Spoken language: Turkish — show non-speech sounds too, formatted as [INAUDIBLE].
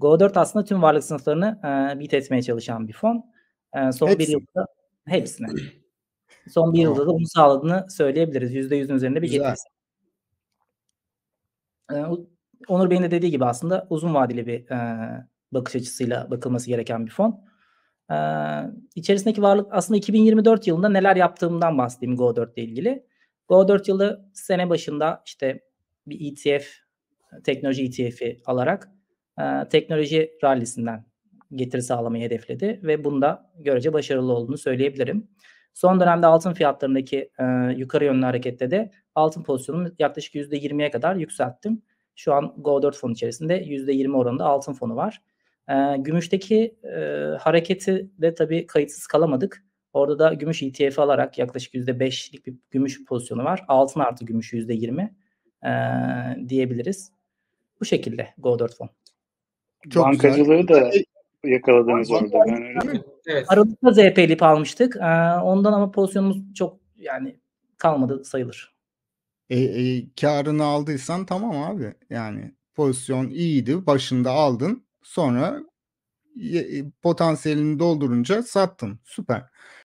Go4 aslında tüm varlık sınıflarını e, bit etmeye çalışan bir fon. E, son Hepsi. bir yılda hepsini. [CLEARS THROAT] Son bir tamam. yılda da bunu sağladığını söyleyebiliriz. %100'ün üzerinde bir getirisi. E, Onur Bey'in de dediği gibi aslında uzun vadeli bir e, bakış açısıyla bakılması gereken bir fon. E, içerisindeki varlık aslında 2024 yılında neler yaptığımdan bahsedeyim Go4 ile ilgili. Go4 yılı sene başında işte bir ETF, teknoloji ETF'i alarak e, teknoloji rallisinden getiri sağlamayı hedefledi ve bunda görece başarılı olduğunu söyleyebilirim. Son dönemde altın fiyatlarındaki e, yukarı yönlü harekette de altın pozisyonumu yaklaşık %20'ye kadar yükselttim. Şu an Go4 fonu içerisinde %20 oranında altın fonu var. E, gümüşteki e, hareketi de tabii kayıtsız kalamadık. Orada da gümüş ETF alarak yaklaşık %5'lik bir gümüş pozisyonu var. Altın artı gümüş %20 e, diyebiliriz. Bu şekilde Go4 fon. Çok Bankacılığı güzel. da yakaladınız orada. Ben öyle... Evet. Aralıkta ZP'lip almıştık. Ee, ondan ama pozisyonumuz çok yani kalmadı sayılır. E, e, karını aldıysan tamam abi. Yani pozisyon iyiydi. Başında aldın. Sonra e, potansiyelini doldurunca sattın. Süper.